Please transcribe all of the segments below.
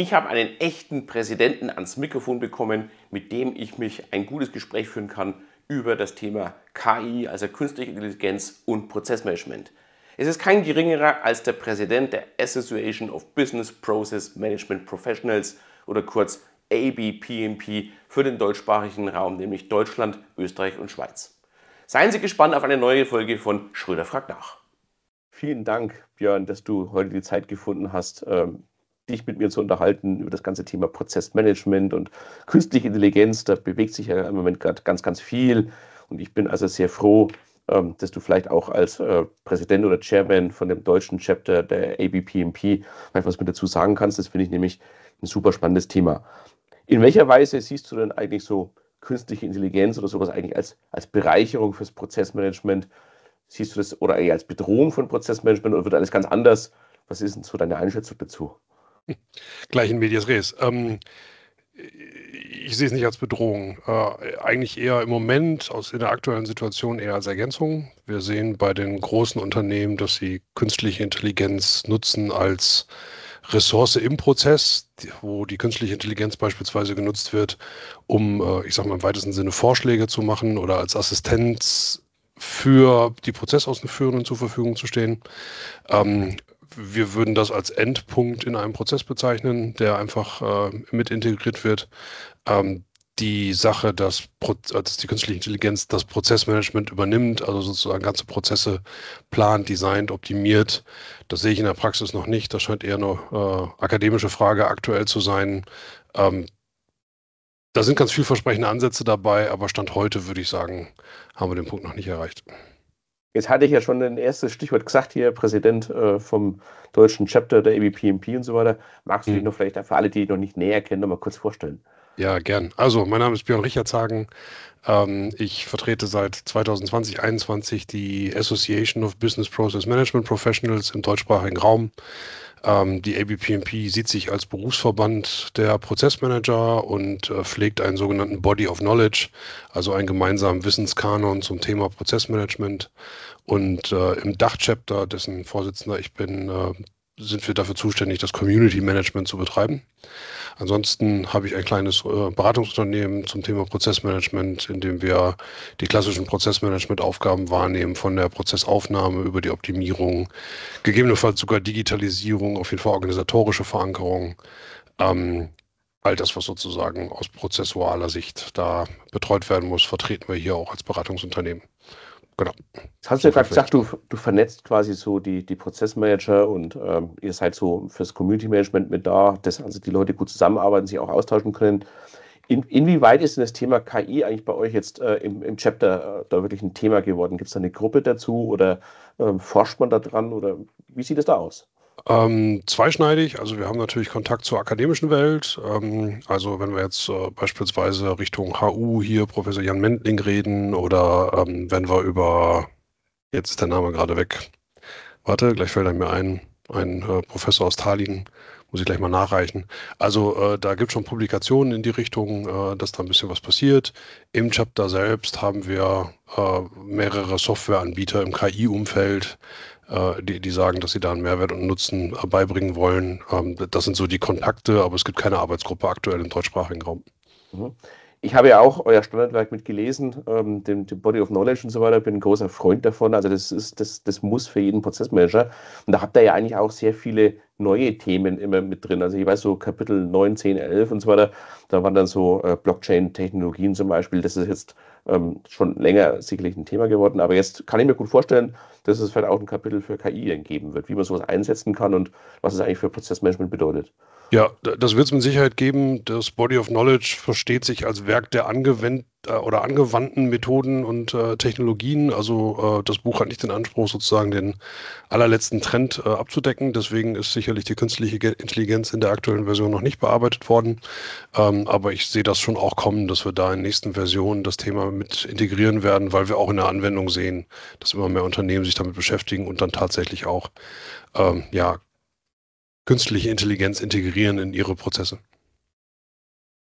Ich habe einen echten Präsidenten ans Mikrofon bekommen, mit dem ich mich ein gutes Gespräch führen kann über das Thema KI, also künstliche Intelligenz und Prozessmanagement. Es ist kein geringerer als der Präsident der Association of Business Process Management Professionals oder kurz ABPMP für den deutschsprachigen Raum, nämlich Deutschland, Österreich und Schweiz. Seien Sie gespannt auf eine neue Folge von Schröder fragt nach. Vielen Dank, Björn, dass du heute die Zeit gefunden hast, ähm, dich mit mir zu unterhalten über das ganze Thema Prozessmanagement und künstliche Intelligenz. Da bewegt sich ja im Moment gerade ganz, ganz viel. Und ich bin also sehr froh, ähm, dass du vielleicht auch als äh, Präsident oder Chairman von dem deutschen Chapter der ABPMP vielleicht was mit dazu sagen kannst. Das finde ich nämlich ein super spannendes Thema. In welcher Weise siehst du denn eigentlich so künstliche Intelligenz oder sowas eigentlich als, als Bereicherung fürs Prozessmanagement? Siehst du das oder eher als Bedrohung von Prozessmanagement oder wird alles ganz anders? Was ist denn so deine Einschätzung dazu? Gleich in Medias Res. Ähm, ich sehe es nicht als Bedrohung. Äh, eigentlich eher im Moment, aus in der aktuellen Situation eher als Ergänzung. Wir sehen bei den großen Unternehmen, dass sie künstliche Intelligenz nutzen als Ressource im Prozess, wo die künstliche Intelligenz beispielsweise genutzt wird, um, äh, ich sage mal im weitesten Sinne, Vorschläge zu machen oder als Assistenz für die Prozessausführenden zur Verfügung zu stehen. Ähm, wir würden das als Endpunkt in einem Prozess bezeichnen, der einfach äh, mit integriert wird. Ähm, die Sache, dass, äh, dass, die künstliche Intelligenz das Prozessmanagement übernimmt, also sozusagen ganze Prozesse plant, designt, optimiert, das sehe ich in der Praxis noch nicht. Das scheint eher eine äh, akademische Frage aktuell zu sein. Ähm, da sind ganz vielversprechende Ansätze dabei, aber Stand heute würde ich sagen, haben wir den Punkt noch nicht erreicht. Jetzt hatte ich ja schon ein erstes Stichwort gesagt hier, Präsident äh, vom deutschen Chapter der EBPMP und so weiter. Magst du dich hm. noch vielleicht für alle, die dich noch nicht näher kennen, noch mal kurz vorstellen? Ja, gern. Also, mein Name ist Björn Richardshagen. Ähm, ich vertrete seit 2020, 2021 die Association of Business Process Management Professionals im deutschsprachigen Raum. Ähm, die ABPMP sieht sich als Berufsverband der Prozessmanager und äh, pflegt einen sogenannten Body of Knowledge, also einen gemeinsamen Wissenskanon zum Thema Prozessmanagement. Und äh, im Dachchapter, dessen Vorsitzender ich bin, äh, sind wir dafür zuständig, das Community Management zu betreiben. Ansonsten habe ich ein kleines äh, Beratungsunternehmen zum Thema Prozessmanagement, in dem wir die klassischen Prozessmanagement-Aufgaben wahrnehmen, von der Prozessaufnahme über die Optimierung, gegebenenfalls sogar Digitalisierung, auf jeden Fall organisatorische Verankerung. Ähm, all das, was sozusagen aus prozessualer Sicht da betreut werden muss, vertreten wir hier auch als Beratungsunternehmen. Genau. Jetzt hast du ja gerade gesagt, du, du vernetzt quasi so die, die Prozessmanager und ähm, ihr seid so fürs Community Management mit da, dass also die Leute gut zusammenarbeiten, sich auch austauschen können. In, inwieweit ist denn das Thema KI eigentlich bei euch jetzt äh, im, im Chapter äh, da wirklich ein Thema geworden? Gibt es da eine Gruppe dazu oder äh, forscht man da dran oder wie sieht es da aus? Ähm, zweischneidig, also wir haben natürlich Kontakt zur akademischen Welt. Ähm, also wenn wir jetzt äh, beispielsweise Richtung HU hier Professor Jan Mendling reden oder ähm, wenn wir über, jetzt ist der Name gerade weg, warte, gleich fällt er mir ein, ein äh, Professor aus Tallinn, muss ich gleich mal nachreichen. Also äh, da gibt es schon Publikationen in die Richtung, äh, dass da ein bisschen was passiert. Im Chapter selbst haben wir äh, mehrere Softwareanbieter im KI-Umfeld, äh, die, die sagen, dass sie da einen Mehrwert und Nutzen äh, beibringen wollen. Ähm, das sind so die Kontakte, aber es gibt keine Arbeitsgruppe aktuell im deutschsprachigen Raum. Mhm. Ich habe ja auch euer Standardwerk mitgelesen, ähm, dem, dem, Body of Knowledge und so weiter, bin ein großer Freund davon. Also das ist, das, das muss für jeden Prozessmanager. Und da habt ihr ja eigentlich auch sehr viele neue Themen immer mit drin. Also ich weiß so Kapitel 9, 10, 11 und so weiter, da waren dann so äh, Blockchain-Technologien zum Beispiel, das ist jetzt ähm, schon länger sicherlich ein Thema geworden. Aber jetzt kann ich mir gut vorstellen, dass es vielleicht auch ein Kapitel für KI geben wird, wie man sowas einsetzen kann und was es eigentlich für Prozessmanagement bedeutet. Ja, das wird es mit Sicherheit geben. Das Body of Knowledge versteht sich als Werk der angewend äh, oder angewandten Methoden und äh, Technologien. Also äh, das Buch hat nicht den Anspruch, sozusagen den allerletzten Trend äh, abzudecken. Deswegen ist sicherlich die künstliche Intelligenz in der aktuellen Version noch nicht bearbeitet worden. Ähm, aber ich sehe das schon auch kommen, dass wir da in nächsten Versionen das Thema mit integrieren werden, weil wir auch in der Anwendung sehen, dass immer mehr Unternehmen sich damit beschäftigen und dann tatsächlich auch ähm, ja, künstliche Intelligenz integrieren in ihre Prozesse.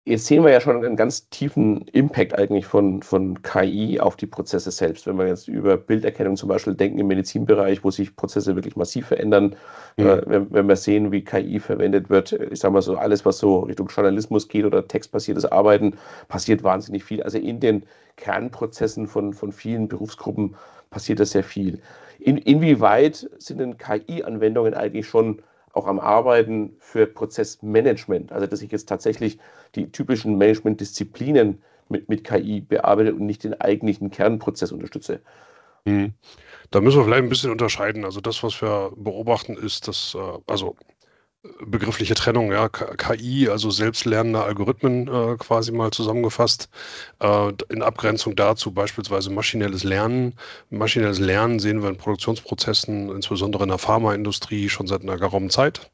Jetzt sehen wir ja schon einen ganz tiefen Impact eigentlich von, von KI auf die Prozesse selbst. Wenn wir jetzt über Bilderkennung zum Beispiel denken im Medizinbereich, wo sich Prozesse wirklich massiv verändern, mhm. äh, wenn, wenn, wir sehen, wie KI verwendet wird, ich sage mal so, alles, was so Richtung Journalismus geht oder textbasiertes Arbeiten, passiert wahnsinnig viel. Also in den Kernprozessen von, von vielen Berufsgruppen passiert das sehr viel. In, inwieweit sind denn KI-Anwendungen eigentlich schon auch am Arbeiten für Prozessmanagement. Also, dass ich jetzt tatsächlich die typischen Managementdisziplinen mit, mit KI bearbeite und nicht den eigentlichen Kernprozess unterstütze. Hm. Da müssen wir vielleicht ein bisschen unterscheiden. Also das, was wir beobachten, ist, dass äh, also begriffliche Trennung, ja, KI, also selbstlernende Algorithmen äh, quasi mal zusammengefasst, äh, in Abgrenzung dazu beispielsweise maschinelles Lernen. Maschinelles Lernen sehen wir in Produktionsprozessen, insbesondere in der Pharmaindustrie, schon seit einer geraumen Zeit.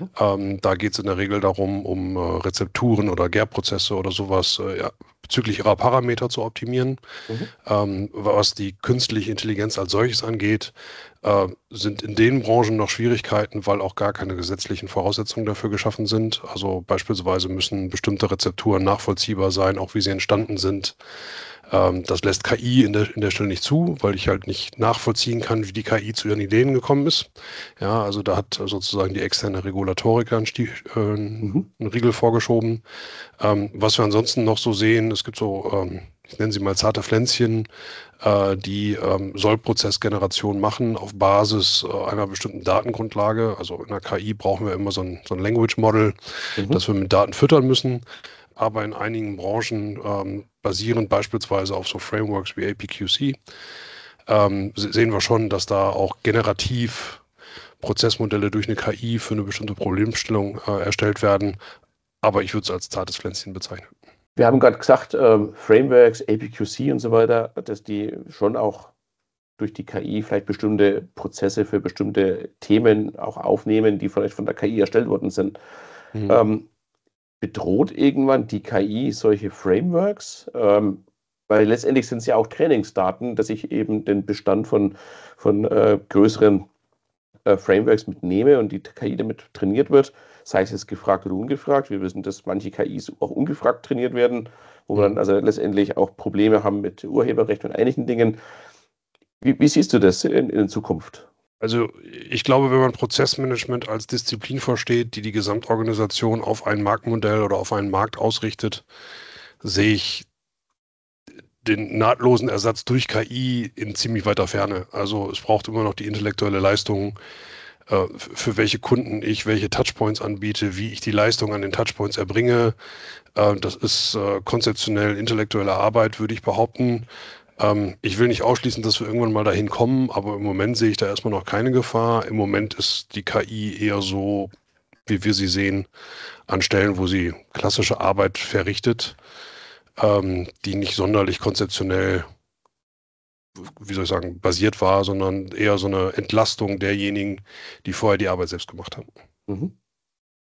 Mhm. Ähm, da geht es in der Regel darum, um äh, Rezepturen oder Gärprozesse oder sowas äh, ja, bezüglich ihrer Parameter zu optimieren. Mhm. Ähm, was die künstliche Intelligenz als solches angeht, äh, sind in den Branchen noch Schwierigkeiten, weil auch gar keine gesetzlichen Voraussetzungen dafür geschaffen sind. Also beispielsweise müssen bestimmte Rezepturen nachvollziehbar sein, auch wie sie entstanden sind. Ähm, das lässt KI in der, in der Stelle nicht zu, weil ich halt nicht nachvollziehen kann, wie die KI zu ihren Ideen gekommen ist. Ja, also da hat sozusagen die externe Regulatorik einen, Stil, äh, mhm. einen Riegel vorgeschoben. Ähm, was wir ansonsten noch so sehen, es gibt so, ähm, ich nenne sie mal zarte Pflänzchen, äh, die ähm, Sollprozessgeneration machen auf Basis äh, einer bestimmten Datengrundlage. Also in der KI brauchen wir immer so ein, so ein Language Model, mhm. das wir mit Daten füttern müssen. Aber in einigen Branchen ähm, basierend beispielsweise auf so Frameworks wie APQC, ähm, sehen wir schon, dass da auch generativ Prozessmodelle durch eine KI für eine bestimmte Problemstellung äh, erstellt werden. Aber ich würde es als zartes Pflänzchen bezeichnen. Wir haben gerade gesagt, ähm, Frameworks, APQC und so weiter, dass die schon auch durch die KI vielleicht bestimmte Prozesse für bestimmte Themen auch aufnehmen, die vielleicht von der KI erstellt worden sind. Mhm. Ähm, bedroht irgendwann die KI solche Frameworks? Ähm, weil letztendlich sind es ja auch Trainingsdaten, dass ich eben den Bestand von, von äh, größeren äh, Frameworks mitnehme und die KI damit trainiert wird, sei es jetzt gefragt oder ungefragt. Wir wissen, dass manche KIs auch ungefragt trainiert werden, wo wir dann mhm. also letztendlich auch Probleme haben mit Urheberrecht und einigen Dingen. Wie, wie siehst du das in, in Zukunft? Also ich glaube, wenn man Prozessmanagement als Disziplin versteht, die die Gesamtorganisation auf ein Marktmodell oder auf einen Markt ausrichtet, sehe ich den nahtlosen Ersatz durch KI in ziemlich weiter Ferne. Also es braucht immer noch die intellektuelle Leistung, äh, für welche Kunden ich welche Touchpoints anbiete, wie ich die Leistung an den Touchpoints erbringe. Äh, das ist äh, konzeptionell intellektuelle Arbeit, würde ich behaupten. Ähm, ich will nicht ausschließen, dass wir irgendwann mal dahin kommen, aber im Moment sehe ich da erstmal noch keine Gefahr. Im Moment ist die KI eher so, wie wir sie sehen, an Stellen, wo sie klassische Arbeit verrichtet, ähm, die nicht sonderlich konzeptionell wie soll ich sagen, basiert war, sondern eher so eine Entlastung derjenigen, die vorher die Arbeit selbst gemacht haben. Mhm.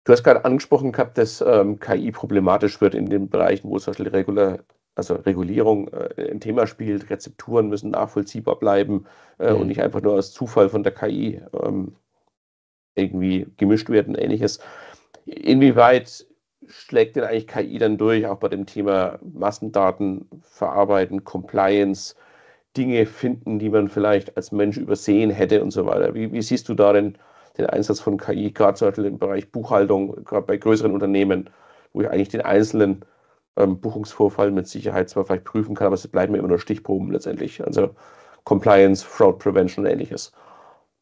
Du hast gerade angesprochen gehabt, dass ähm, KI problematisch wird in den Bereichen, wo es Regular also Regulierung äh, ein Thema spielt. Rezepturen müssen nachvollziehbar bleiben äh, mhm. und nicht einfach nur aus Zufall von der KI ähm, irgendwie gemischt werden und ähnliches. Inwieweit schlägt denn eigentlich KI dann durch, auch bei dem Thema Massendaten verarbeiten, Compliance, Dinge finden, die man vielleicht als Mensch übersehen hätte und so weiter? Wie, wie siehst du da denn den Einsatz von KI, gerade zum Beispiel im Bereich Buchhaltung, gerade bei größeren Unternehmen, wo ich eigentlich den einzelnen ähm, Buchungsvorfall mit Sicherheit zwar vielleicht prüfen kann, aber es bleiben immer nur Stichproben letztendlich. Also Compliance, Fraud Prevention und ähnliches.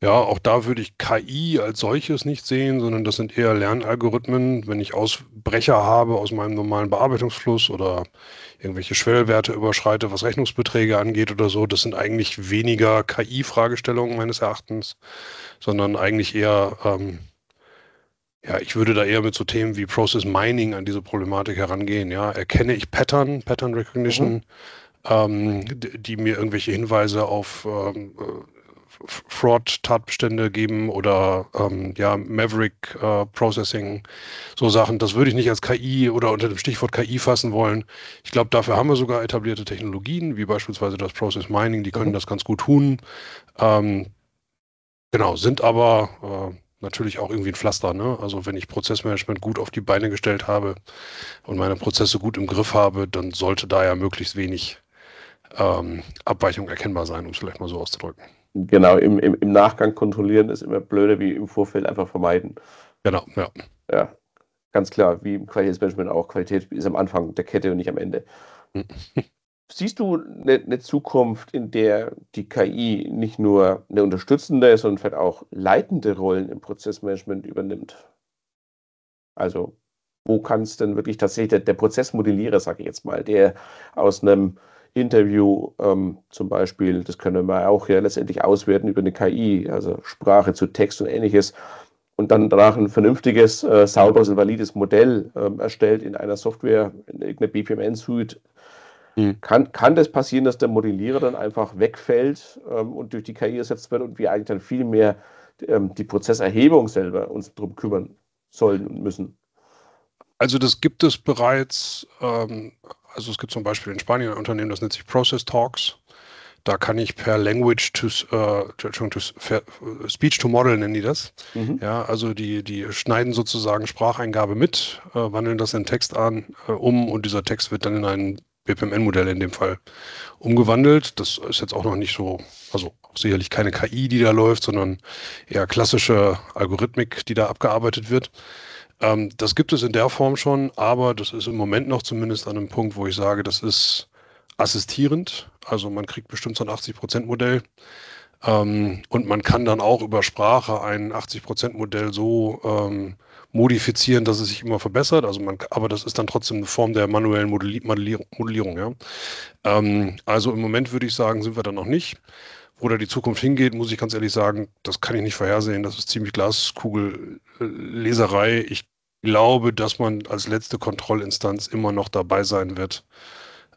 Ja, auch da würde ich KI als solches nicht sehen, sondern das sind eher Lernalgorithmen. Wenn ich Ausbrecher habe aus meinem normalen Bearbeitungsfluss oder irgendwelche Schwellwerte überschreite, was Rechnungsbeträge angeht oder so, das sind eigentlich weniger KI-Fragestellungen meines Erachtens, sondern eigentlich eher ähm, ja, ich würde da eher mit so Themen wie Process Mining an diese Problematik herangehen. Ja, erkenne ich Pattern, Pattern Recognition, mhm. ähm, die, die, mir irgendwelche Hinweise auf ähm, äh, Fraud-Tatbestände geben oder ähm, ja, Maverick-Processing, äh, so Sachen. Das würde ich nicht als KI oder unter dem Stichwort KI fassen wollen. Ich glaube, dafür haben wir sogar etablierte Technologien, wie beispielsweise das Process Mining, die können mhm. das ganz gut tun. Ähm, genau, sind aber äh, natürlich auch irgendwie ein Pflaster. Ne? Also wenn ich Prozessmanagement gut auf die Beine gestellt habe und meine Prozesse gut im Griff habe, dann sollte da ja möglichst wenig ähm, Abweichung erkennbar sein, um es vielleicht mal so auszudrücken. Genau, im, im, im Nachgang kontrollieren ist immer blöder wie im Vorfeld einfach vermeiden. Genau, ja. Ja, ganz klar, wie im Qualitätsmanagement auch. Qualität ist am Anfang der Kette und nicht am Ende. siehst du eine, eine Zukunft, in der die KI nicht nur eine unterstützende sondern vielleicht auch leitende Rollen im Prozessmanagement übernimmt? Also wo kann es denn wirklich tatsächlich der, der Prozessmodellierer, sage ich jetzt mal, der aus einem Interview ähm, zum Beispiel, das können wir auch ja letztendlich auswerten über eine KI, also Sprache zu Text und ähnliches, und dann danach ein vernünftiges, äh, sauberes und valides Modell ähm, erstellt in einer Software, in irgendeiner BPMN-Suite, Mhm. Kann, kann das passieren, dass der Modellierer dann einfach wegfällt ähm, und durch die KI ersetzt wird und wir eigentlich dann viel mehr ähm, die Prozesserhebung selber uns drum kümmern sollen und müssen? Also das gibt es bereits. Ähm, also es gibt zum Beispiel in Spanien ein Unternehmen, das nennt sich Process Talks. Da kann ich per Language to, äh, to Speech to Model nennen die das. Mhm. Ja, also die, die schneiden sozusagen Spracheingabe mit, äh, wandeln das in Text an, äh, um und dieser Text wird dann in einen BPMN-Modell in dem Fall umgewandelt. Das ist jetzt auch noch nicht so, also sicherlich keine KI, die da läuft, sondern eher klassische Algorithmik, die da abgearbeitet wird. Ähm, das gibt es in der Form schon, aber das ist im Moment noch zumindest an einem Punkt, wo ich sage, das ist assistierend. Also man kriegt bestimmt so ein 80-Prozent-Modell. Ähm, und man kann dann auch über Sprache ein 80-Prozent-Modell so ähm, modifizieren, dass es sich immer verbessert. Also man, aber das ist dann trotzdem eine Form der manuellen Modelli Modellierung. ja. ähm, also im Moment würde ich sagen, sind wir da noch nicht. Wo da die Zukunft hingeht, muss ich ganz ehrlich sagen, das kann ich nicht vorhersehen. Das ist ziemlich Glaskugelleserei. Äh, ich glaube, dass man als letzte Kontrollinstanz immer noch dabei sein wird,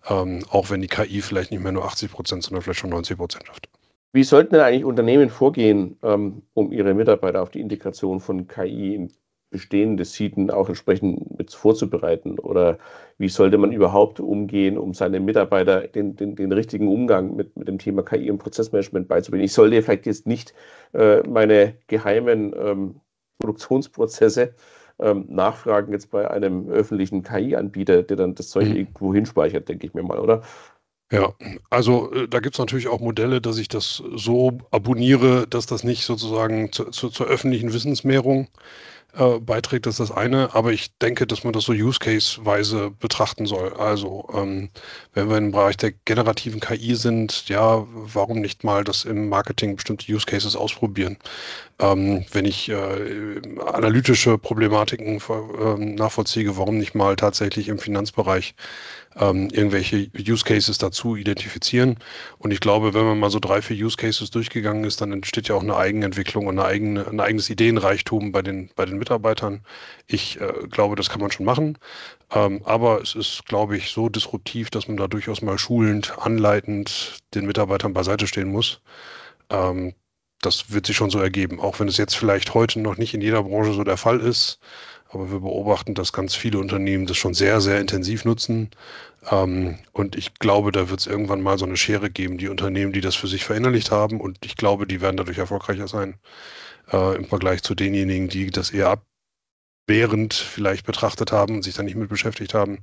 ähm, auch wenn die KI vielleicht nicht mehr nur 80 Prozent, sondern vielleicht schon 90 Prozent schafft. Wie sollten denn eigentlich Unternehmen vorgehen, ähm, um ihre Mitarbeiter auf die Integration von KI in bestehende Sieden auch entsprechend mit vorzubereiten? Oder wie sollte man überhaupt umgehen, um seine Mitarbeiter den, den, den richtigen Umgang mit, mit dem Thema KI und Prozessmanagement beizubringen? Ich sollte vielleicht jetzt nicht äh, meine geheimen ähm, Produktionsprozesse ähm, nachfragen, jetzt bei einem öffentlichen KI-Anbieter, der dann das Zeug mhm. irgendwo hinspeichert, denke ich mir mal, oder? Ja, also äh, da gibt es natürlich auch Modelle, dass ich das so abonniere, dass das nicht sozusagen zu, zu, zur öffentlichen Wissensmehrung äh, beiträgt, ist das eine, aber ich denke, dass man das so Use Case-weise betrachten soll. Also, ähm, wenn wir im Bereich der generativen KI sind, ja, warum nicht mal das im Marketing bestimmte Use Cases ausprobieren? Ähm, wenn ich äh, analytische Problematiken ähm, nachvollziehe, warum nicht mal tatsächlich im Finanzbereich ähm, irgendwelche Use Cases dazu identifizieren? Und ich glaube, wenn man mal so drei, vier Use Cases durchgegangen ist, dann entsteht ja auch eine Eigenentwicklung und eine eigene, ein eigenes Ideenreichtum bei den, bei den Mitarbeitern. Ich äh, glaube, das kann man schon machen. Ähm, aber es ist, glaube ich, so disruptiv, dass man da durchaus mal schulend, anleitend den Mitarbeitern beiseite stehen muss. Ähm, das wird sich schon so ergeben, auch wenn es jetzt vielleicht heute noch nicht in jeder Branche so der Fall ist. Aber wir beobachten, dass ganz viele Unternehmen das schon sehr, sehr intensiv nutzen. Ähm, und ich glaube, da wird es irgendwann mal so eine Schere geben, die Unternehmen, die das für sich verinnerlicht haben. Und ich glaube, die werden dadurch erfolgreicher sein äh, im Vergleich zu denjenigen, die das eher abwehrend vielleicht betrachtet haben und sich da nicht mit beschäftigt haben.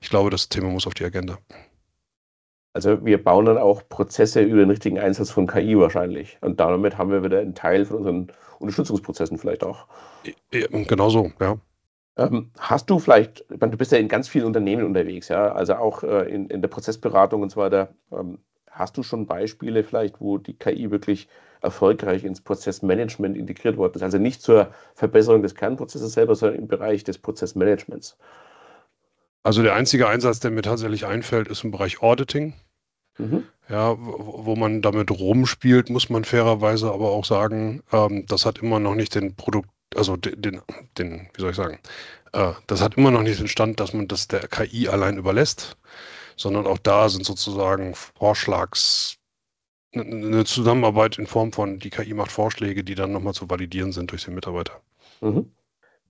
Ich glaube, das Thema muss auf die Agenda. Also wir bauen dann auch Prozesse über den richtigen Einsatz von KI wahrscheinlich. Und damit haben wir wieder einen Teil von unseren Unterstützungsprozessen vielleicht auch. E, e, genau so, ja. Ähm, hast du vielleicht, du bist ja in ganz vielen Unternehmen unterwegs, ja, also auch äh, in, in der Prozessberatung und so weiter. Ähm, Hast du schon Beispiele vielleicht, wo die KI wirklich erfolgreich ins Prozessmanagement integriert worden ist? Also nicht zur Verbesserung des Kernprozesses selber, sondern im Bereich des Prozessmanagements. Also der einzige Einsatz, der mir tatsächlich einfällt, ist im Bereich Auditing. Mhm. Ja, wo man damit rumspielt, muss man fairerweise aber auch sagen, ähm, das hat immer noch nicht den Produkt, also den, den, den wie soll ich sagen, äh, das hat immer noch nicht den Stand, dass man das der KI allein überlässt sondern auch da sind sozusagen Vorschlags, ne, ne, eine Zusammenarbeit in Form von die KI macht Vorschläge, die dann nochmal zu validieren sind durch den Mitarbeiter. Mhm.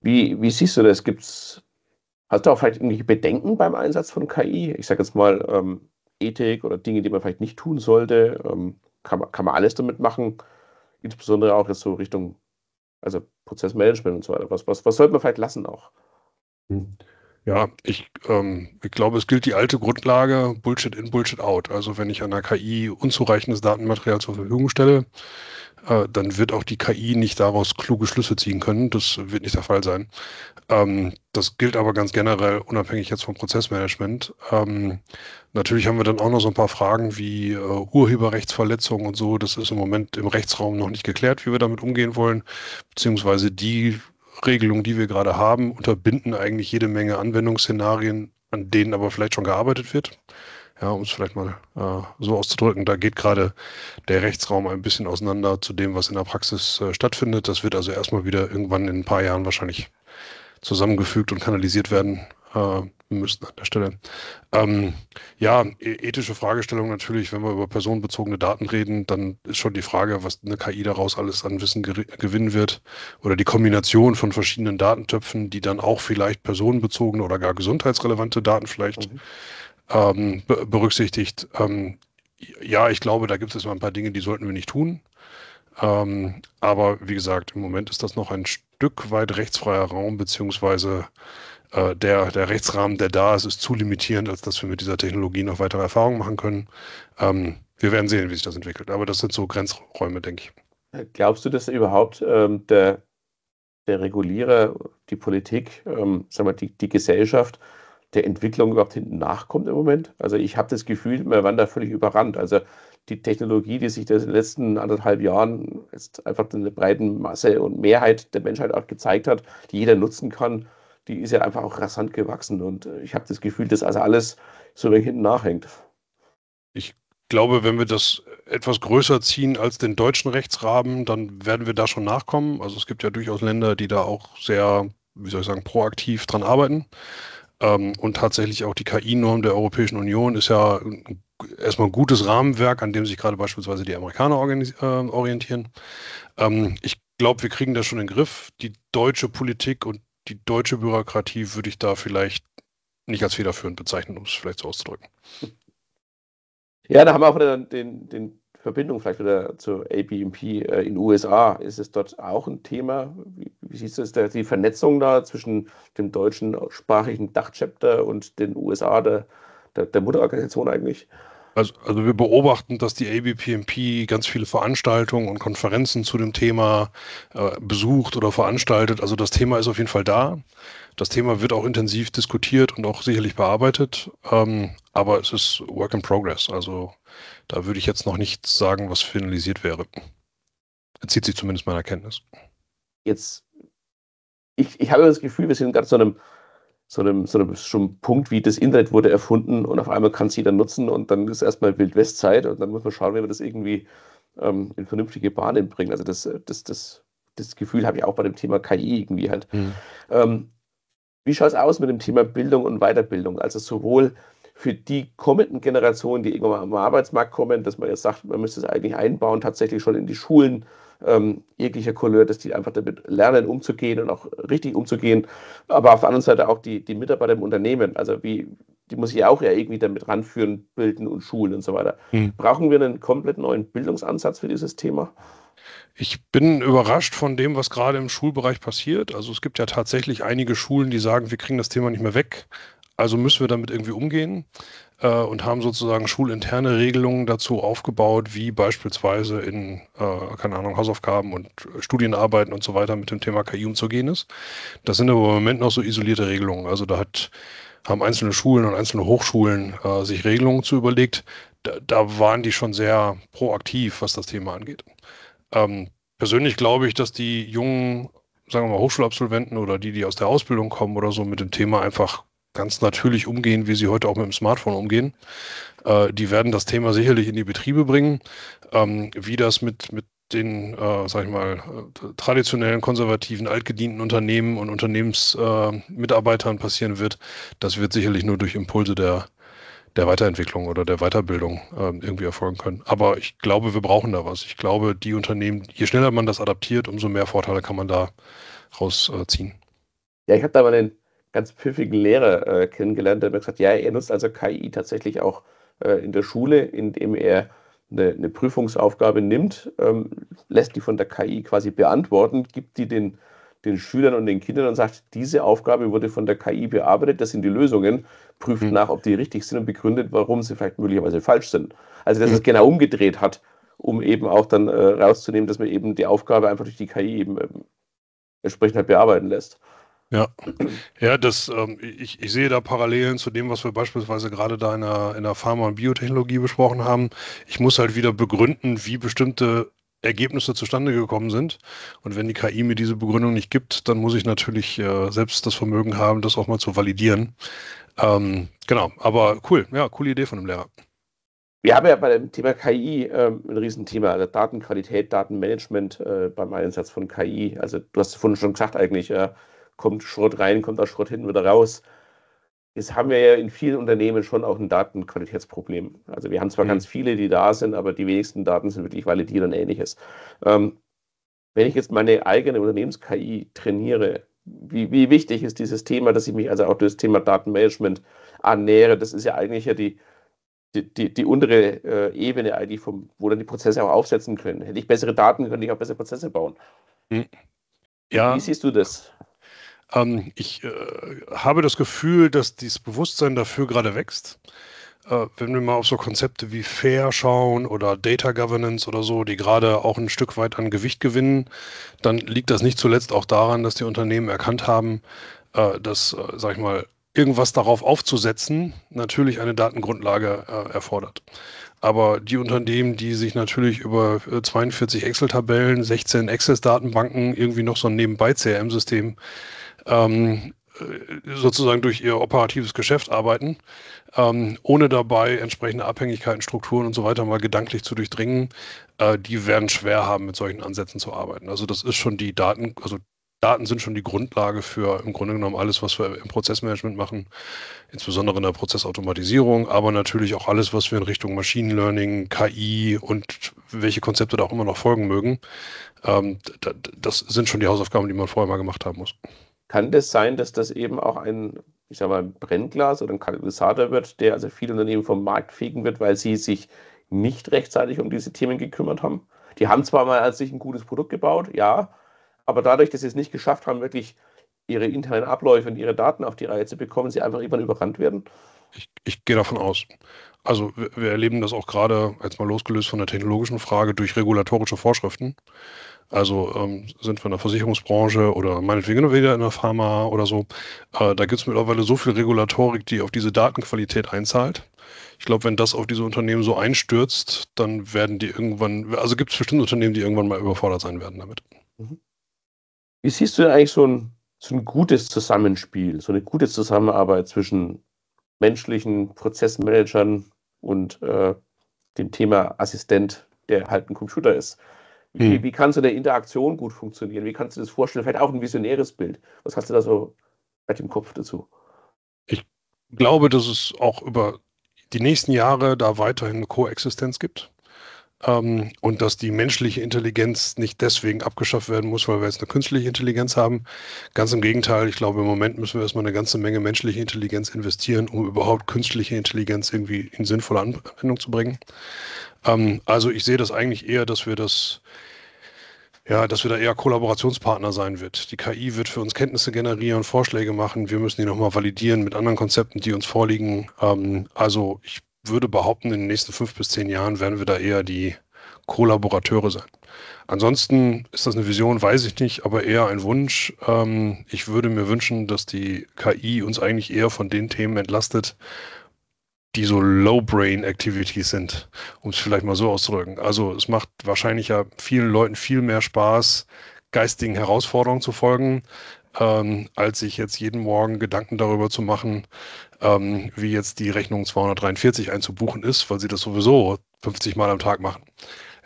Wie, wie siehst du das? Gibt's, hast du auch vielleicht irgendwelche Bedenken beim Einsatz von KI? Ich sage jetzt mal ähm, Ethik oder Dinge, die man vielleicht nicht tun sollte. Ähm, kann, man, kann man alles damit machen? Insbesondere auch jetzt so Richtung also Prozessmanagement und so weiter. Was, was, was sollte man vielleicht lassen auch? Hm. Ja, ich, ähm, ich glaube, es gilt die alte Grundlage Bullshit in, Bullshit out. Also wenn ich einer KI unzureichendes Datenmaterial zur Verfügung stelle, äh, dann wird auch die KI nicht daraus kluge Schlüsse ziehen können. Das wird nicht der Fall sein. Ähm, das gilt aber ganz generell, unabhängig jetzt vom Prozessmanagement. Ähm, natürlich haben wir dann auch noch so ein paar Fragen wie äh, Urheberrechtsverletzungen und so. Das ist im Moment im Rechtsraum noch nicht geklärt, wie wir damit umgehen wollen, beziehungsweise die Regelungen, die wir gerade haben, unterbinden eigentlich jede Menge Anwendungsszenarien, an denen aber vielleicht schon gearbeitet wird. Ja, um es vielleicht mal äh, so auszudrücken, da geht gerade der Rechtsraum ein bisschen auseinander zu dem, was in der Praxis äh, stattfindet. Das wird also erstmal wieder irgendwann in ein paar Jahren wahrscheinlich zusammengefügt und kanalisiert werden äh, müssen an der Stelle. Ähm, ja, e-, ethische Fragestellung natürlich, wenn wir über personenbezogene Daten reden, dann ist schon die Frage, was eine KI daraus alles an Wissen gewinnen wird oder die Kombination von verschiedenen Datentöpfen, die dann auch vielleicht personenbezogene oder gar gesundheitsrelevante Daten vielleicht mhm. ähm, berücksichtigt. Ähm, ja, ich glaube, da gibt es mal ein paar Dinge, die sollten wir nicht tun. Ähm, aber wie gesagt, im Moment ist das noch ein Stück weit rechtsfreier Raum, beziehungsweise äh, der, der Rechtsrahmen, der da ist, ist zu limitierend, als dass wir mit dieser Technologie noch weitere Erfahrungen machen können. Ähm, wir werden sehen, wie sich das entwickelt. Aber das sind so Grenzräume, denke ich. Äh, glaubst du, dass überhaupt ähm, der, der Regulierer, die Politik, ähm, sagen wir, die, die Gesellschaft der Entwicklung überhaupt hinten nachkommt im Moment? Also ich habe das Gefühl, wir waren da völlig überrannt. Also die Technologie, die sich das in den letzten anderthalb Jahren jetzt einfach in der breiten Masse und Mehrheit der Menschheit auch gezeigt hat, die jeder nutzen kann, die ist ja einfach auch rasant gewachsen und äh, ich habe das Gefühl, dass also alles so wenig hinten nachhängt. Ich glaube, wenn wir das etwas größer ziehen als den deutschen Rechtsrahmen, dann werden wir da schon nachkommen. Also es gibt ja durchaus Länder, die da auch sehr, wie soll ich sagen, proaktiv dran arbeiten. Ähm, und tatsächlich auch die KI-Norm der Europäischen Union ist ja erstmal ein gutes Rahmenwerk, an dem sich gerade beispielsweise die Amerikaner ähm, orientieren. Ähm, ich glaube, wir kriegen das schon in den Griff. Die deutsche Politik und die deutsche Bürokratie würde ich da vielleicht nicht als federführend bezeichnen, um es vielleicht so auszudrücken. Ja, da haben wir auch wieder den, den Verbindung vielleicht wieder zu ABMP äh, in den USA. Ist es dort auch ein Thema? Wie, wie siehst du es da, die Vernetzung da zwischen dem deutschen sprachigen Dachchapter und den USA der, der, der Mutterorganisation eigentlich? Also, also wir beobachten, dass die ABPMP ganz viele Veranstaltungen und Konferenzen zu dem Thema äh, besucht oder veranstaltet. Also das Thema ist auf jeden Fall da. Das Thema wird auch intensiv diskutiert und auch sicherlich bearbeitet. Ähm, aber es ist Work in Progress. Also da würde ich jetzt noch nichts sagen, was finalisiert wäre. Entzieht sich zumindest meiner Kenntnis. Jetzt, ich, ich habe das Gefühl, wir sind gerade zu einem so einem, so einem schon Punkt wie das Internet wurde erfunden und auf einmal kann es jeder nutzen und dann ist erstmal Wildwestzeit und dann muss man schauen, wie man das irgendwie ähm, in vernünftige Bahnen bringt. Also das, das, das, das Gefühl habe ich auch bei dem Thema KI irgendwie halt. Mhm. Ähm, wie schaut es aus mit dem Thema Bildung und Weiterbildung? Also sowohl für die kommenden Generationen, die irgendwann mal am Arbeitsmarkt kommen, dass man jetzt sagt, man müsste es eigentlich einbauen, tatsächlich schon in die Schulen ähm, jeglicher Couleur, dass die einfach damit lernen, umzugehen und auch richtig umzugehen. Aber auf der anderen Seite auch die, die Mitarbeiter im Unternehmen. Also wie, die muss ich ja auch ja irgendwie damit ranführen, bilden und schulen und so weiter. Hm. Brauchen wir einen komplett neuen Bildungsansatz für dieses Thema? Ich bin überrascht von dem, was gerade im Schulbereich passiert. Also es gibt ja tatsächlich einige Schulen, die sagen, wir kriegen das Thema nicht mehr weg. Also müssen wir damit irgendwie umgehen äh, und haben sozusagen schulinterne Regelungen dazu aufgebaut, wie beispielsweise in, äh, keine Ahnung, Hausaufgaben und Studienarbeiten und so weiter mit dem Thema KI umzugehen ist. Das sind aber im Moment noch so isolierte Regelungen. Also da hat haben einzelne Schulen und einzelne Hochschulen äh, sich Regelungen zu überlegt. Da, da, waren die schon sehr proaktiv, was das Thema angeht. Ähm, persönlich glaube ich, dass die jungen, sagen wir mal, Hochschulabsolventen oder die, die aus der Ausbildung kommen oder so, mit dem Thema einfach ganz natürlich umgehen, wie sie heute auch mit dem Smartphone umgehen. Äh, die werden das Thema sicherlich in die Betriebe bringen. Ähm, wie das mit, mit den, äh, sag ich mal, äh, traditionellen, konservativen, altgedienten Unternehmen und Unternehmensmitarbeitern äh, passieren wird, das wird sicherlich nur durch Impulse der, der Weiterentwicklung oder der Weiterbildung äh, irgendwie erfolgen können. Aber ich glaube, wir brauchen da was. Ich glaube, die Unternehmen, je schneller man das adaptiert, umso mehr Vorteile kann man da rausziehen. Äh, ja, ich habe da mal den ganz pfiffigen Lehrer äh, kennengelernt, der mir gesagt hat, ja, er nutzt also KI tatsächlich auch äh, in der Schule, indem er eine, eine Prüfungsaufgabe nimmt, ähm, lässt die von der KI quasi beantworten, gibt die den, den Schülern und den Kindern und sagt, diese Aufgabe wurde von der KI bearbeitet, das sind die Lösungen, prüft mhm. nach, ob die richtig sind und begründet, warum sie vielleicht möglicherweise falsch sind. Also, dass mhm. es hm. genau umgedreht hat, um eben auch dann äh, rauszunehmen, dass man eben die Aufgabe einfach durch die KI eben ähm, entsprechend halt bearbeiten lässt. Ja, ja das, ähm, ich, ich sehe da Parallelen zu dem, was wir beispielsweise gerade da in der, in der Pharma- und Biotechnologie besprochen haben. Ich muss halt wieder begründen, wie bestimmte Ergebnisse zustande gekommen sind. Und wenn die KI mir diese Begründung nicht gibt, dann muss ich natürlich äh, selbst das Vermögen haben, das auch mal zu validieren. Ähm, genau, aber cool, ja, coole Idee von dem Lehrer. Wir haben ja bei dem Thema KI ähm, ein Riesenthema, also Datenqualität, Datenmanagement äh, beim Einsatz von KI. Also du hast vorhin schon gesagt eigentlich, äh, kommt Schrott rein, kommt der Schrott hinten wieder raus. Jetzt haben wir ja in vielen Unternehmen schon auch ein Datenqualitätsproblem. Also wir haben zwar mhm. ganz viele, die da sind, aber die wenigsten Daten sind wirklich validiert und ähnliches. Ähm, wenn ich jetzt meine eigene Unternehmens-KI trainiere, wie, wie, wichtig ist dieses Thema, dass ich mich also auch das Thema Datenmanagement annähere? Das ist ja eigentlich ja die, die, die, die untere äh, Ebene, eigentlich vom, wo dann die Prozesse auch aufsetzen können. Hätte ich bessere Daten, könnte ich auch bessere Prozesse bauen. Hm. Ja. Wie siehst du das? Ähm, ich äh, habe das Gefühl, dass dieses Bewusstsein dafür gerade wächst. Äh, wenn wir mal auf so Konzepte wie Fair schauen oder Data Governance oder so, die gerade auch ein Stück weit an Gewicht gewinnen, dann liegt das nicht zuletzt auch daran, dass die Unternehmen erkannt haben, äh, dass, äh, sag ich mal, irgendwas darauf aufzusetzen, natürlich eine Datengrundlage äh, erfordert. Aber die Unternehmen, die sich natürlich über 42 äh, Excel-Tabellen, 16 Access-Datenbanken irgendwie noch so ein nebenbei CRM-System ähm, äh, sozusagen durch ihr operatives Geschäft arbeiten, ähm, ohne dabei entsprechende Abhängigkeiten, Strukturen und so weiter mal gedanklich zu durchdringen, äh, die werden schwer haben, mit solchen Ansätzen zu arbeiten. Also das ist schon die Daten, also Daten sind schon die Grundlage für im Grunde genommen alles, was wir im Prozessmanagement machen, insbesondere in der Prozessautomatisierung, aber natürlich auch alles, was wir in Richtung Machine Learning, KI und welche Konzepte da auch immer noch folgen mögen. Ähm, das sind schon die Hausaufgaben, die man vorher mal gemacht haben muss kann das sein, dass das eben auch ein, ich sag mal, Brennglas oder ein Katalysator wird, der also viele Unternehmen vom Markt fegen wird, weil sie sich nicht rechtzeitig um diese Themen gekümmert haben? Die haben zwar mal als sich ein gutes Produkt gebaut, ja, aber dadurch, dass sie es nicht geschafft haben, wirklich ihre internen Abläufe und ihre Daten auf die Reihe zu bekommen, sie einfach irgendwann überrannt werden? Ich, ich gehe davon aus also wir erleben das auch gerade, jetzt mal losgelöst von der technologischen Frage, durch regulatorische Vorschriften. Also ähm, sind wir in der Versicherungsbranche oder meinetwegen wieder in der Pharma oder so. Äh, da gibt es mittlerweile so viel Regulatorik, die auf diese Datenqualität einzahlt. Ich glaube, wenn das auf diese Unternehmen so einstürzt, dann werden die irgendwann, also gibt es bestimmt Unternehmen, die irgendwann mal überfordert sein werden damit. Mhm. Wie siehst du denn eigentlich so ein, so ein gutes Zusammenspiel, so eine gute Zusammenarbeit zwischen menschlichen Prozessmanagern, und äh, dem Thema Assistent, der halt ein Computer ist. Wie, hm. wie kann so eine Interaktion gut funktionieren? Wie kannst du das vorstellen? Vielleicht auch ein visionäres Bild. Was hast du da so mit dem Kopf dazu? Ich glaube, dass es auch über die nächsten Jahre da weiterhin eine Koexistenz gibt. Ähm, und dass die menschliche Intelligenz nicht deswegen abgeschafft werden muss, weil wir jetzt eine künstliche Intelligenz haben. Ganz im Gegenteil, ich glaube, im Moment müssen wir erstmal eine ganze Menge menschliche Intelligenz investieren, um überhaupt künstliche Intelligenz irgendwie in sinnvolle Anwendung zu bringen. Ähm, also ich sehe das eigentlich eher, dass wir das ja, dass wir da eher Kollaborationspartner sein wird. Die KI wird für uns Kenntnisse generieren, Vorschläge machen. Wir müssen die nochmal validieren mit anderen Konzepten, die uns vorliegen. Ähm, also ich würde behaupten, in den nächsten fünf bis zehn Jahren werden wir da eher die Kollaborateure sein. Ansonsten ist das eine Vision, weiß ich nicht, aber eher ein Wunsch. Ähm, ich würde mir wünschen, dass die KI uns eigentlich eher von den Themen entlastet, die so Low-Brain-Activities sind, um es vielleicht mal so auszudrücken. Also es macht wahrscheinlich ja vielen Leuten viel mehr Spaß, geistigen Herausforderungen zu folgen, ähm, als sich jetzt jeden Morgen Gedanken darüber zu machen, ähm, wie jetzt die Rechnung 243 einzubuchen ist, weil sie das sowieso 50 Mal am Tag machen.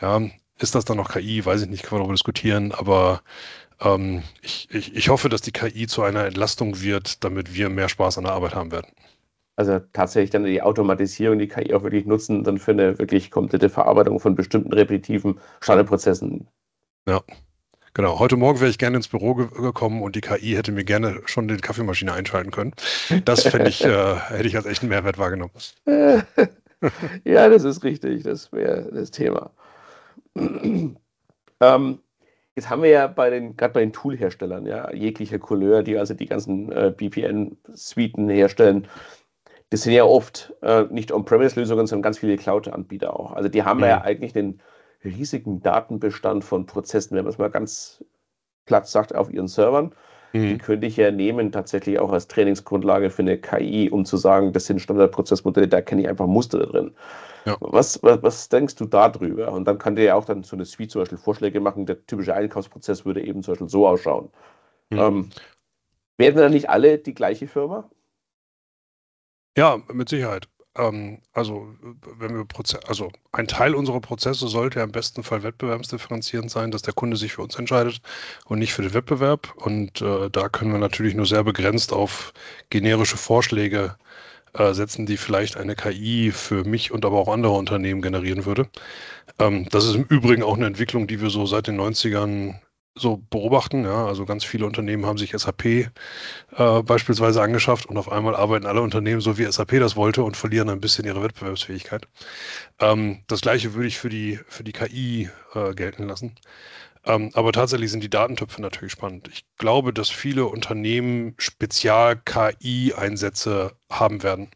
Ja, ist das dann noch KI? Weiß ich nicht, können wir darüber diskutieren, aber ähm, ich, ich, ich hoffe, dass die KI zu einer Entlastung wird, damit wir mehr Spaß an der Arbeit haben werden. Also tatsächlich dann die Automatisierung, die KI auch wirklich nutzen, dann für eine wirklich komplette Verarbeitung von bestimmten repetitiven Standardprozessen. Ja. Genau, heute Morgen wäre ich gerne ins Büro ge gekommen und die KI hätte mir gerne schon die Kaffeemaschine einschalten können. Das fände ich, äh, hätte ich als echten Mehrwert wahrgenommen. ja, das ist richtig. Das wäre das Thema. ähm, jetzt haben wir ja bei den, gerade bei den Tool-Herstellern, ja, jeglicher Couleur, die also die ganzen äh, BPN-Suiten herstellen, das sind ja oft äh, nicht On-Premise-Lösungen, sondern ganz viele Cloud-Anbieter auch. Also die haben mhm. ja eigentlich den riesigen Datenbestand von Prozessen, wenn man es mal ganz platt sagt, auf ihren Servern. Mhm. Die könnte ich ja nehmen, tatsächlich auch als Trainingsgrundlage für eine KI, um zu sagen, das sind Standardprozessmodelle, da kenne ich einfach Muster drin. Ja. Was, was, was, denkst du darüber? Und dann kann dir ja auch dann so eine Suite zum Beispiel Vorschläge machen, der typische Einkaufsprozess würde eben zum Beispiel so ausschauen. Mhm. Ähm, werden dann nicht alle die gleiche Firma? Ja, mit Sicherheit ähm, also wenn wir Proze also ein Teil unserer Prozesse sollte ja im besten Fall wettbewerbsdifferenzierend sein, dass der Kunde sich für uns entscheidet und nicht für den Wettbewerb. Und äh, da können wir natürlich nur sehr begrenzt auf generische Vorschläge äh, setzen, die vielleicht eine KI für mich und aber auch andere Unternehmen generieren würde. Ähm, das ist im Übrigen auch eine Entwicklung, die wir so seit den 90ern so beobachten. Ja, also ganz viele Unternehmen haben sich SAP äh, beispielsweise angeschafft und auf einmal arbeiten alle Unternehmen so, wie SAP das wollte und verlieren ein bisschen ihre Wettbewerbsfähigkeit. Ähm, das gleiche würde ich für die, für die KI äh, gelten lassen. Ähm, aber tatsächlich sind die Datentöpfe natürlich spannend. Ich glaube, dass viele Unternehmen Spezial-KI-Einsätze haben werden,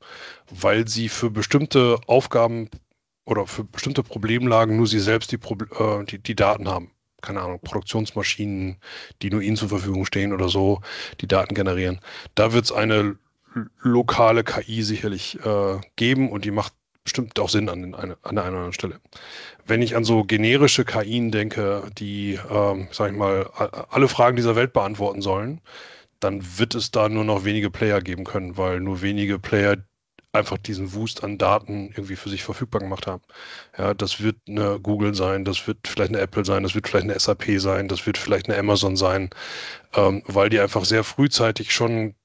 weil sie für bestimmte Aufgaben oder für bestimmte Problemlagen nur sie selbst die, Probl äh, die, die Daten haben keine Ahnung, Produktionsmaschinen, die nur ihnen zur Verfügung stehen oder so, die Daten generieren. Da wird es eine lokale KI sicherlich äh, geben und die macht bestimmt auch Sinn an, an, an der einen oder anderen Stelle. Wenn ich an so generische KI denke, die, ähm, sag ich mal, alle Fragen dieser Welt beantworten sollen, dann wird es da nur noch wenige Player geben können, weil nur wenige Player einfach diesen Wust an Daten irgendwie für sich verfügbar gemacht haben. Ja, das wird eine Google sein, das wird vielleicht eine Apple sein, das wird vielleicht eine SAP sein, das wird vielleicht eine Amazon sein, ähm, weil die einfach sehr frühzeitig schon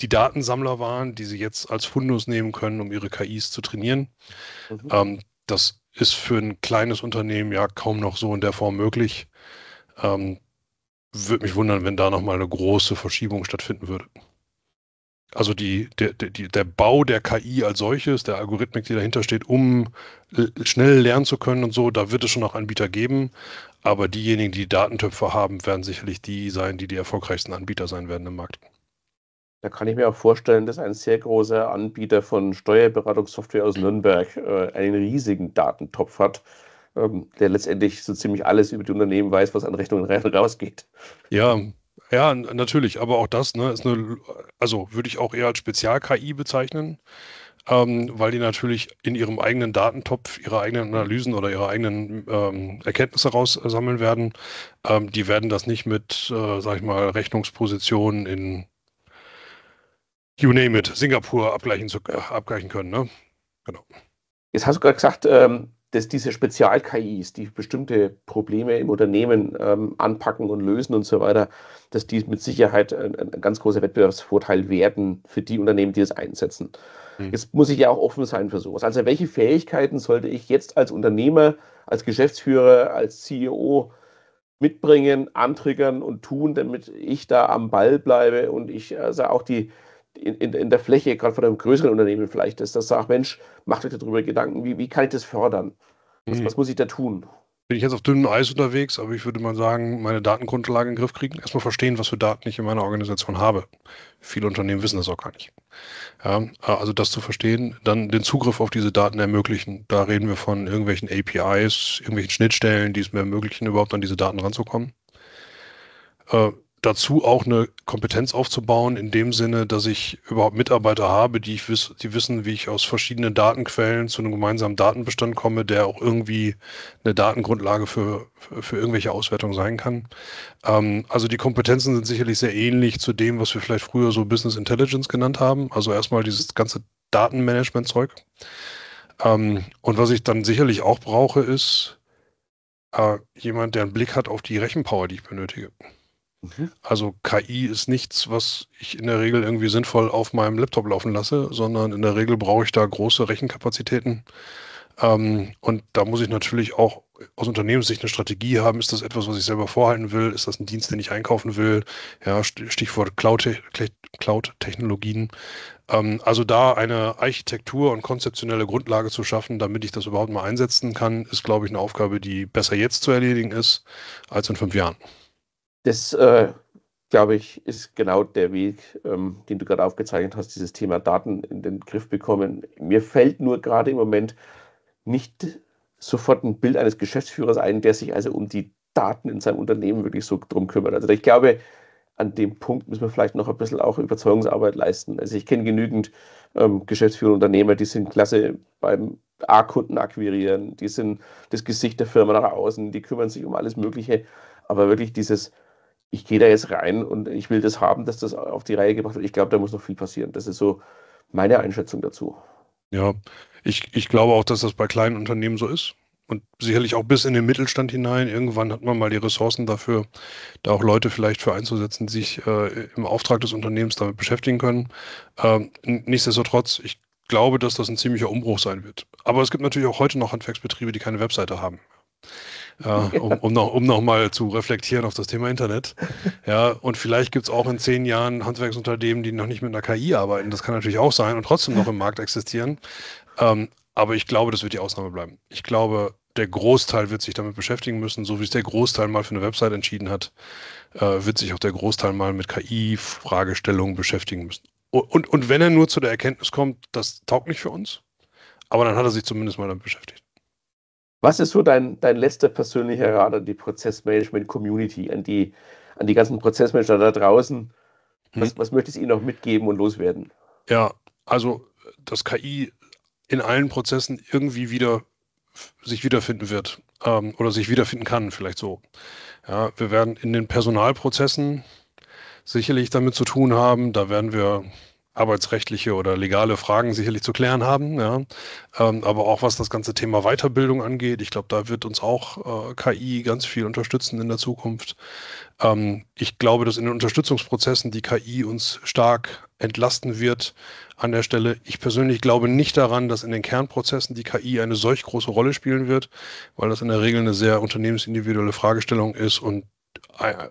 die Datensammler waren, die sie jetzt als Fundus nehmen können, um ihre KIs zu trainieren. Mhm. Ähm, das ist für ein kleines Unternehmen ja kaum noch so in der Form möglich. Ähm, würde mich wundern, wenn da nochmal eine große Verschiebung stattfinden würde also die, der, der, der Bau der KI als solches, der Algorithmik, die dahinter steht, um schnell lernen zu können und so, da wird es schon noch Anbieter geben. Aber diejenigen, die Datentöpfe haben, werden sicherlich die sein, die die erfolgreichsten Anbieter sein werden im Markt. Da kann ich mir auch vorstellen, dass ein sehr großer Anbieter von Steuerberatungssoftware aus Nürnberg äh, einen riesigen Datentopf hat, ähm, der letztendlich so ziemlich alles über die Unternehmen weiß, was an Rechnungen rein und rausgeht. Ja, ja, natürlich, aber auch das ne, ist eine, also würde ich auch eher als Spezial-KI bezeichnen, ähm, weil die natürlich in ihrem eigenen Datentopf ihre eigenen Analysen oder ihre eigenen ähm, Erkenntnisse raussammeln werden. Ähm, die werden das nicht mit, äh, sag ich mal, Rechnungspositionen in you name it, Singapur abgleichen, zu, äh, abgleichen können. Ne? Genau. Jetzt hast du gerade gesagt, ähm, dass diese Spezial-KIs, die bestimmte Probleme im Unternehmen ähm, anpacken und lösen und so weiter, dass die mit Sicherheit ein, ein ganz großer Wettbewerbsvorteil werden für die Unternehmen, die das einsetzen. Mhm. Jetzt muss ich ja auch offen sein für sowas. Also welche Fähigkeiten sollte ich jetzt als Unternehmer, als Geschäftsführer, als CEO mitbringen, antriggern und tun, damit ich da am Ball bleibe und ich also auch die, in, in, der Fläche, gerade von einem größeren Unternehmen vielleicht ist, dass sagt, Mensch, macht euch darüber Gedanken, wie, wie kann ich das fördern? Was, mhm. was, muss ich da tun? Bin ich jetzt auf dünnem Eis unterwegs, aber ich würde mal sagen, meine Datengrundlage in den Griff kriegen, erstmal verstehen, was für Daten ich in meiner Organisation habe. Viele Unternehmen wissen das auch gar nicht. Ja, also das zu verstehen, dann den Zugriff auf diese Daten ermöglichen. Da reden wir von irgendwelchen APIs, irgendwelchen Schnittstellen, die es mir ermöglichen, überhaupt an diese Daten ranzukommen. Äh, dazu auch eine Kompetenz aufzubauen, in dem Sinne, dass ich überhaupt Mitarbeiter habe, die, ich wiss, die wissen, wie ich aus verschiedenen Datenquellen zu einem gemeinsamen Datenbestand komme, der auch irgendwie eine Datengrundlage für, für irgendwelche Auswertungen sein kann. Ähm, also die Kompetenzen sind sicherlich sehr ähnlich zu dem, was wir vielleicht früher so Business Intelligence genannt haben. Also erstmal dieses ganze Datenmanagement-Zeug. Ähm, und was ich dann sicherlich auch brauche, ist äh, jemand, der einen Blick hat auf die Rechenpower, die ich benötige. Mhm. Also KI ist nichts, was ich in der Regel irgendwie sinnvoll auf meinem Laptop laufen lasse, sondern in der Regel brauche ich da große Rechenkapazitäten. Ähm, und da muss ich natürlich auch aus Unternehmenssicht eine Strategie haben. Ist das etwas, was ich selber vorhalten will? Ist das ein Dienst, den ich einkaufen will? Ja, Stichwort Cloud-Technologien. Ähm, also da eine Architektur und konzeptionelle Grundlage zu schaffen, damit ich das überhaupt mal einsetzen kann, ist, glaube ich, eine Aufgabe, die besser jetzt zu erledigen ist als in fünf Jahren das, äh, glaube ich, ist genau der Weg, ähm, den du gerade aufgezeichnet hast, dieses Thema Daten in den Griff bekommen. Mir fällt nur gerade im Moment nicht sofort ein Bild eines Geschäftsführers ein, der sich also um die Daten in seinem Unternehmen wirklich so drum kümmert. Also ich glaube, an dem Punkt müssen wir vielleicht noch ein bisschen auch Überzeugungsarbeit leisten. Also ich kenne genügend ähm, Geschäftsführer und Unternehmer, die sind klasse beim A-Kunden akquirieren, die sind das Gesicht der Firma nach außen, die kümmern sich um alles Mögliche, aber wirklich dieses ich gehe da jetzt rein und ich will das haben, dass das auf die Reihe gebracht wird. Ich glaube, da muss noch viel passieren. Das ist so meine Einschätzung dazu. Ja, ich, ich glaube auch, dass das bei kleinen Unternehmen so ist. Und sicherlich auch bis in den Mittelstand hinein. Irgendwann hat man mal die Ressourcen dafür, da auch Leute vielleicht für einzusetzen, die sich äh, im Auftrag des Unternehmens damit beschäftigen können. Ähm, nichtsdestotrotz, ich glaube, dass das ein ziemlicher Umbruch sein wird. Aber es gibt natürlich auch heute noch Handwerksbetriebe, die keine Webseite haben ja, um, um, noch, um noch mal zu reflektieren auf das Thema Internet. Ja, und vielleicht gibt es auch in zehn Jahren Handwerksunternehmen, die noch nicht mit einer KI arbeiten. Das kann natürlich auch sein und trotzdem noch im Markt existieren. Ähm, aber ich glaube, das wird die Ausnahme bleiben. Ich glaube, der Großteil wird sich damit beschäftigen müssen, so wie es der Großteil mal für eine Website entschieden hat, äh, wird sich auch der Großteil mal mit KI-Fragestellungen beschäftigen müssen. Und, und, und wenn er nur zu der Erkenntnis kommt, das taugt nicht für uns, aber dann hat er sich zumindest mal damit beschäftigt. Was ist so dein, dein letzter persönlicher Rat an die Prozessmanagement-Community, an die, an die ganzen Prozessmanager da draußen? Was, hm. was möchtest du ihnen noch mitgeben und loswerden? Ja, also dass KI in allen Prozessen irgendwie wieder sich wiederfinden wird ähm, oder sich wiederfinden kann, vielleicht so. Ja, wir werden in den Personalprozessen sicherlich damit zu tun haben. Da werden wir arbeitsrechtliche oder legale Fragen sicherlich zu klären haben. Ja. Ähm, aber auch was das ganze Thema Weiterbildung angeht, ich glaube, da wird uns auch äh, KI ganz viel unterstützen in der Zukunft. Ähm, ich glaube, dass in den Unterstützungsprozessen die KI uns stark entlasten wird an der Stelle. Ich persönlich glaube nicht daran, dass in den Kernprozessen die KI eine solch große Rolle spielen wird, weil das in der Regel eine sehr unternehmensindividuelle Fragestellung ist und äh,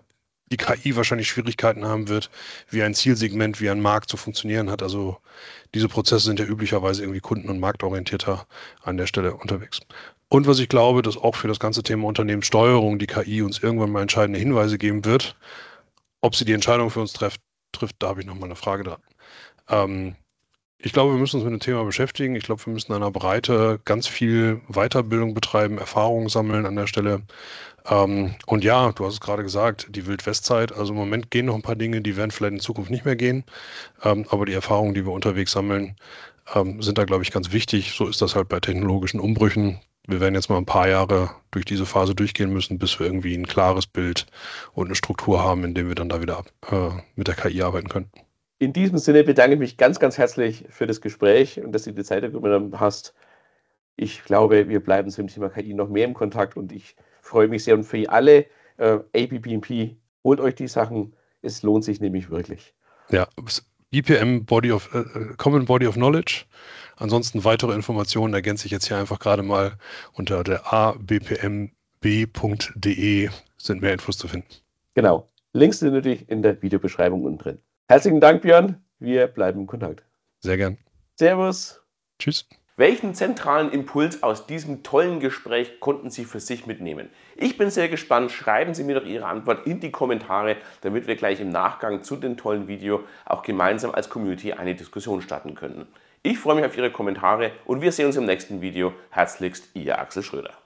die KI wahrscheinlich Schwierigkeiten haben wird, wie ein Zielsegment, wie ein Markt zu funktionieren hat. Also diese Prozesse sind ja üblicherweise irgendwie kunden- und marktorientierter an der Stelle unterwegs. Und was ich glaube, dass auch für das ganze Thema Unternehmenssteuerung die KI uns irgendwann mal entscheidende Hinweise geben wird. Ob sie die Entscheidung für uns trifft, trifft da habe ich nochmal eine Frage dran. Ähm, ich glaube, wir müssen uns mit dem Thema beschäftigen. Ich glaube, wir müssen in einer Breite ganz viel Weiterbildung betreiben, Erfahrungen sammeln an der Stelle. Ähm, und ja, du hast es gerade gesagt, die Wildwestzeit. Also im Moment gehen noch ein paar Dinge, die werden vielleicht in Zukunft nicht mehr gehen. Ähm, aber die Erfahrungen, die wir unterwegs sammeln, ähm, sind da, glaube ich, ganz wichtig. So ist das halt bei technologischen Umbrüchen. Wir werden jetzt mal ein paar Jahre durch diese Phase durchgehen müssen, bis wir irgendwie ein klares Bild und eine Struktur haben, in dem wir dann da wieder äh, mit der KI arbeiten können. In diesem Sinne bedanke ich mich ganz, ganz herzlich für das Gespräch und dass du die Zeit genommen hast. Ich glaube, wir bleiben zum Thema KI noch mehr im Kontakt und ich freue mich sehr und für alle äh, ABBMP, holt euch die Sachen. Es lohnt sich nämlich wirklich. Ja, BPM Body of äh, äh, Common Body of Knowledge. Ansonsten weitere Informationen ergänze ich jetzt hier einfach gerade mal unter der abpmb.de sind mehr Infos zu finden. Genau. Links sind natürlich in der Videobeschreibung unten drin. Herzlichen Dank, Björn. Wir bleiben in Kontakt. Sehr gern. Servus. Tschüss. Welchen zentralen Impuls aus diesem tollen Gespräch konnten Sie für sich mitnehmen? Ich bin sehr gespannt. Schreiben Sie mir doch Ihre Antwort in die Kommentare, damit wir gleich im Nachgang zu dem tollen Video auch gemeinsam als Community eine Diskussion starten können. Ich freue mich auf Ihre Kommentare und wir sehen uns im nächsten Video. Herzlichst, Ihr Axel Schröder.